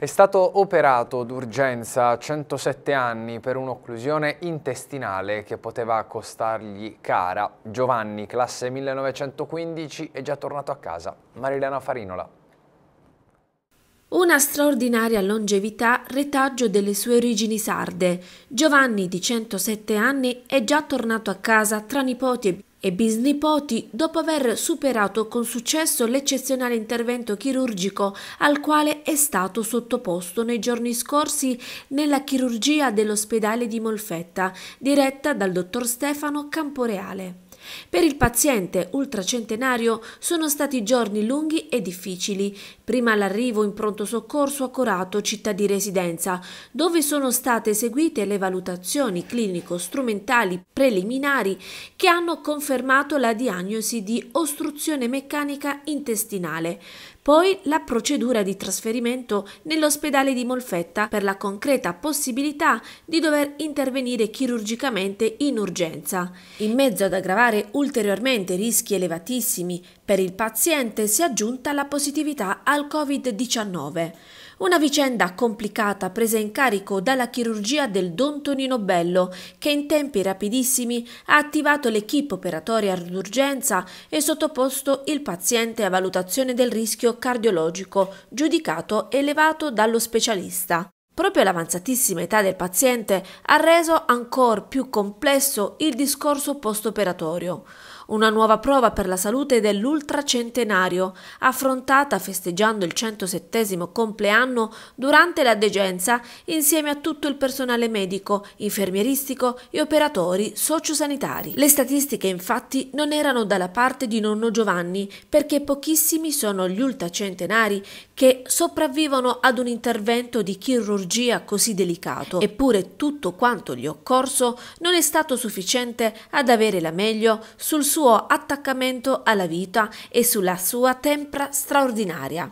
È stato operato d'urgenza a 107 anni per un'occlusione intestinale che poteva costargli cara. Giovanni, classe 1915, è già tornato a casa. Marilena Farinola. Una straordinaria longevità, retaggio delle sue origini sarde. Giovanni, di 107 anni, è già tornato a casa tra nipoti e e bisnipoti dopo aver superato con successo l'eccezionale intervento chirurgico al quale è stato sottoposto nei giorni scorsi nella chirurgia dell'ospedale di Molfetta, diretta dal dottor Stefano Camporeale. Per il paziente ultracentenario sono stati giorni lunghi e difficili, prima l'arrivo in pronto soccorso a Corato, città di residenza, dove sono state eseguite le valutazioni clinico-strumentali preliminari che hanno confermato la diagnosi di ostruzione meccanica intestinale. Poi la procedura di trasferimento nell'ospedale di Molfetta per la concreta possibilità di dover intervenire chirurgicamente in urgenza. In mezzo ad aggravare ulteriormente rischi elevatissimi per il paziente si è aggiunta la positività al Covid-19. Una vicenda complicata presa in carico dalla chirurgia del Don Tonino Bello, che in tempi rapidissimi ha attivato l'equipe operatoria d'urgenza e sottoposto il paziente a valutazione del rischio cardiologico, giudicato elevato dallo specialista. Proprio l'avanzatissima età del paziente ha reso ancora più complesso il discorso post-operatorio. Una nuova prova per la salute dell'ultracentenario, affrontata festeggiando il 107 compleanno durante la degenza insieme a tutto il personale medico, infermieristico e operatori sociosanitari. Le statistiche infatti non erano dalla parte di nonno Giovanni perché pochissimi sono gli ultracentenari che sopravvivono ad un intervento di chirurgia così delicato. Eppure tutto quanto gli occorso non è stato sufficiente ad avere la meglio sul suo suo attaccamento alla vita e sulla sua tempra straordinaria.